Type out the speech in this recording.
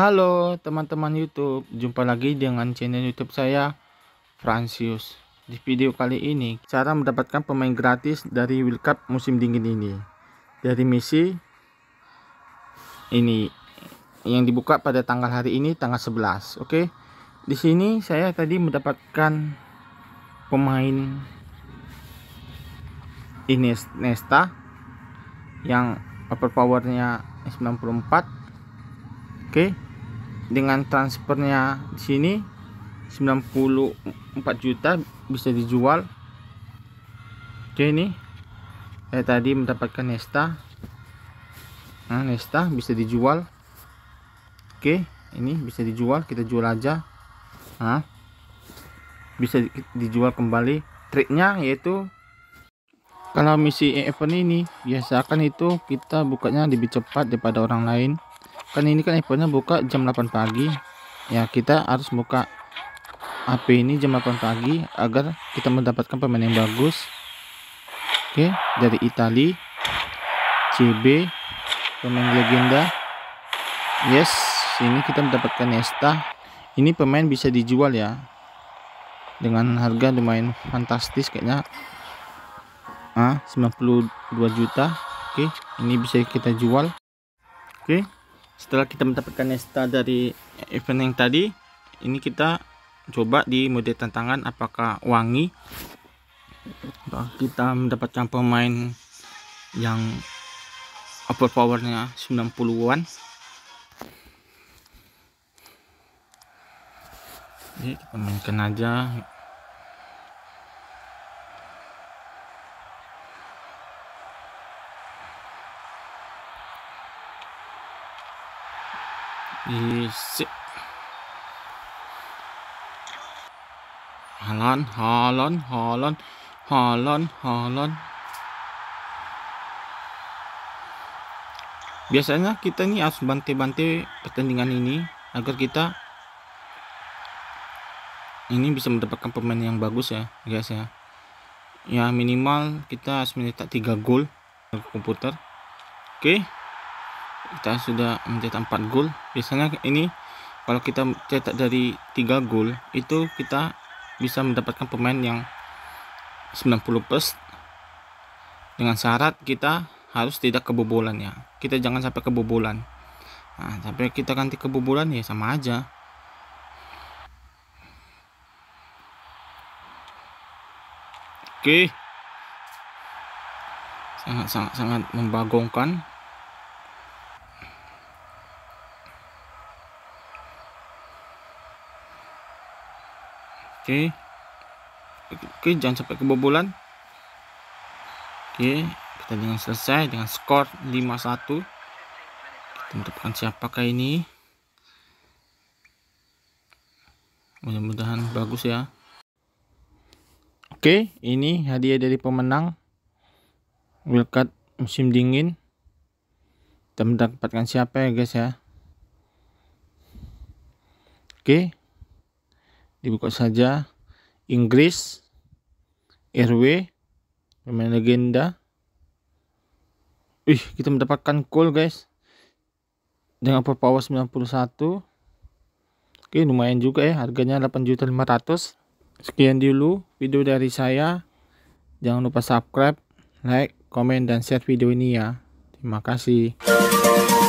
Halo teman-teman YouTube, jumpa lagi dengan channel YouTube saya Francius. Di video kali ini, cara mendapatkan pemain gratis dari World Cup musim dingin ini. Dari misi ini yang dibuka pada tanggal hari ini tanggal 11, oke. Di sini saya tadi mendapatkan pemain ini Nesta yang overpowernya 94 Oke. Okay dengan transfernya di sini 94 juta bisa dijual oke ini saya tadi mendapatkan Nesta nah Nesta bisa dijual oke ini bisa dijual kita jual aja nah bisa dijual kembali triknya yaitu kalau misi event ini biasakan itu kita bukanya lebih cepat daripada orang lain kan ini kan iPhone-nya buka jam 8 pagi ya kita harus buka HP ini jam 8 pagi agar kita mendapatkan pemain yang bagus oke dari Itali CB pemain legenda yes ini kita mendapatkan Nesta ini pemain bisa dijual ya dengan harga lumayan fantastis kayaknya ah 92 juta oke ini bisa kita jual oke setelah kita mendapatkan nesta dari event yang tadi ini kita coba di mode tantangan apakah wangi apakah kita mendapatkan pemain yang upper powernya 90-an Oke, kita mainkan aja 20 halon, halon, halon, halon. Biasanya kita nih harus bantai-bantai pertandingan ini agar kita ini bisa mendapatkan pemain yang bagus ya, guys ya. Ya minimal kita harus mencetak tiga gol ke komputer. Oke. Okay kita sudah mencetak 4 gol biasanya ini kalau kita cetak dari 3 gol itu kita bisa mendapatkan pemain yang 90 plus dengan syarat kita harus tidak kebobolan ya kita jangan sampai kebobolan nah, sampai kita ganti kebobolan ya sama aja oke sangat sangat sangat membagongkan oke oke jangan sampai kebobolan oke kita dengan selesai dengan skor 5-1 kita siapa siapakah ini mudah-mudahan bagus ya oke ini hadiah dari pemenang wildcard musim dingin kita mendapatkan siapa ya guys ya oke dibuka saja Inggris RW pemain legenda Wih, kita mendapatkan goal guys dengan power 91 Oke lumayan juga ya harganya 8.500 sekian dulu video dari saya jangan lupa subscribe like komen dan share video ini ya terima kasih